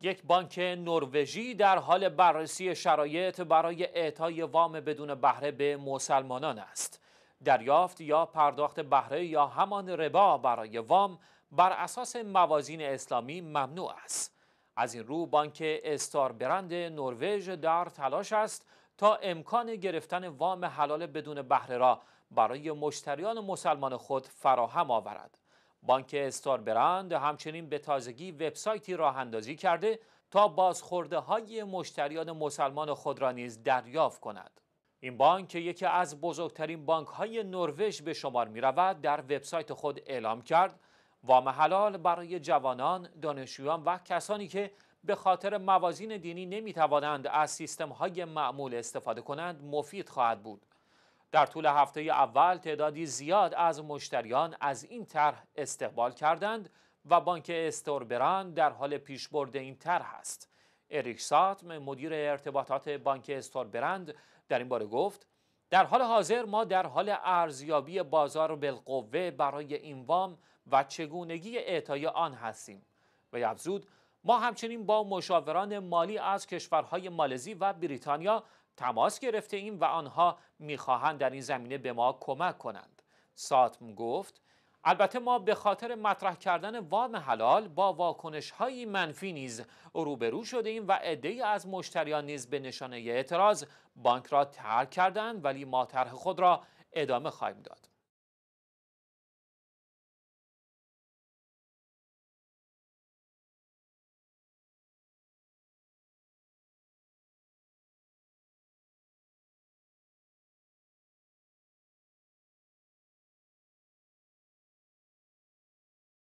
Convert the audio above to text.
یک بانک نروژی در حال بررسی شرایط برای اعطای وام بدون بهره به مسلمانان است. دریافت یا پرداخت بهره یا همان ربا برای وام بر اساس موازین اسلامی ممنوع است. از این رو بانک استار برند نروژ در تلاش است تا امکان گرفتن وام حلال بدون بهره را برای مشتریان مسلمان خود فراهم آورد. بانک استار برند همچنین به تازگی وبسایتی راه اندازی کرده تا بازخورده های مشتریان مسلمان خود را نیز دریافت کند. این بانک که یکی از بزرگترین بانک های نروژ به شمار می رود در وبسایت خود اعلام کرد و محلال برای جوانان، دانشجویان و کسانی که به خاطر موازین دینی نمی توانند از سیستم های معمول استفاده کنند مفید خواهد بود. در طول هفته اول تعدادی زیاد از مشتریان از این طرح استقبال کردند و بانک استوربران در حال پیشبرد این طرح است. اریک ساتم مدیر ارتباطات بانک استوربرند در این باره گفت در حال حاضر ما در حال ارزیابی بازار بالقوه برای این وام و چگونگی اعطای آن هستیم و افزود ما همچنین با مشاوران مالی از کشورهای مالزی و بریتانیا تماس گرفته ایم و آنها میخواهند در این زمینه به ما کمک کنند ساتم گفت البته ما به خاطر مطرح کردن وام حلال با واکنش های منفی نیز روبرو شده ایم و عده از مشتریان نیز به نشانه اعتراض بانک را ترک کردند ولی ما طرح خود را ادامه خواهیم داد